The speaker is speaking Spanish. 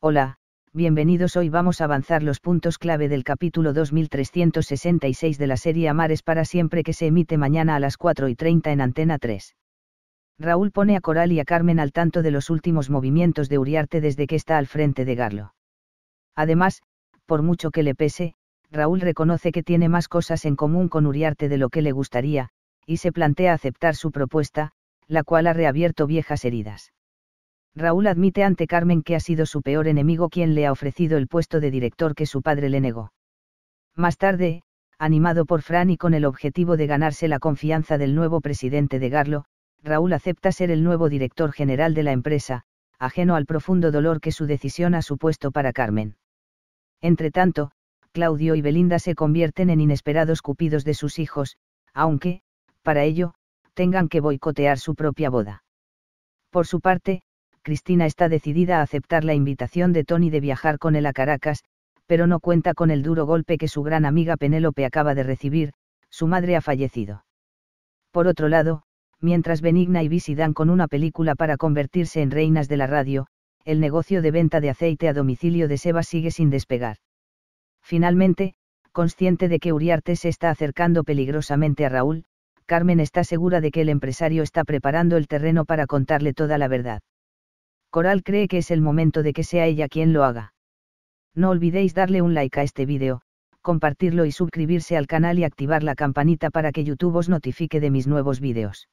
Hola, bienvenidos hoy vamos a avanzar los puntos clave del capítulo 2366 de la serie Amares para siempre que se emite mañana a las 4 y 30 en Antena 3. Raúl pone a Coral y a Carmen al tanto de los últimos movimientos de Uriarte desde que está al frente de Garlo. Además, por mucho que le pese, Raúl reconoce que tiene más cosas en común con Uriarte de lo que le gustaría, y se plantea aceptar su propuesta, la cual ha reabierto viejas heridas. Raúl admite ante Carmen que ha sido su peor enemigo quien le ha ofrecido el puesto de director que su padre le negó. Más tarde, animado por Fran y con el objetivo de ganarse la confianza del nuevo presidente de Garlo, Raúl acepta ser el nuevo director general de la empresa, ajeno al profundo dolor que su decisión ha supuesto para Carmen. Entretanto, Claudio y Belinda se convierten en inesperados cupidos de sus hijos, aunque, para ello, tengan que boicotear su propia boda. Por su parte, Cristina está decidida a aceptar la invitación de Tony de viajar con él a Caracas, pero no cuenta con el duro golpe que su gran amiga Penélope acaba de recibir, su madre ha fallecido. Por otro lado, mientras Benigna y Visi dan con una película para convertirse en reinas de la radio, el negocio de venta de aceite a domicilio de Seba sigue sin despegar. Finalmente, consciente de que Uriarte se está acercando peligrosamente a Raúl, Carmen está segura de que el empresario está preparando el terreno para contarle toda la verdad. Coral cree que es el momento de que sea ella quien lo haga. No olvidéis darle un like a este vídeo, compartirlo y suscribirse al canal y activar la campanita para que YouTube os notifique de mis nuevos vídeos.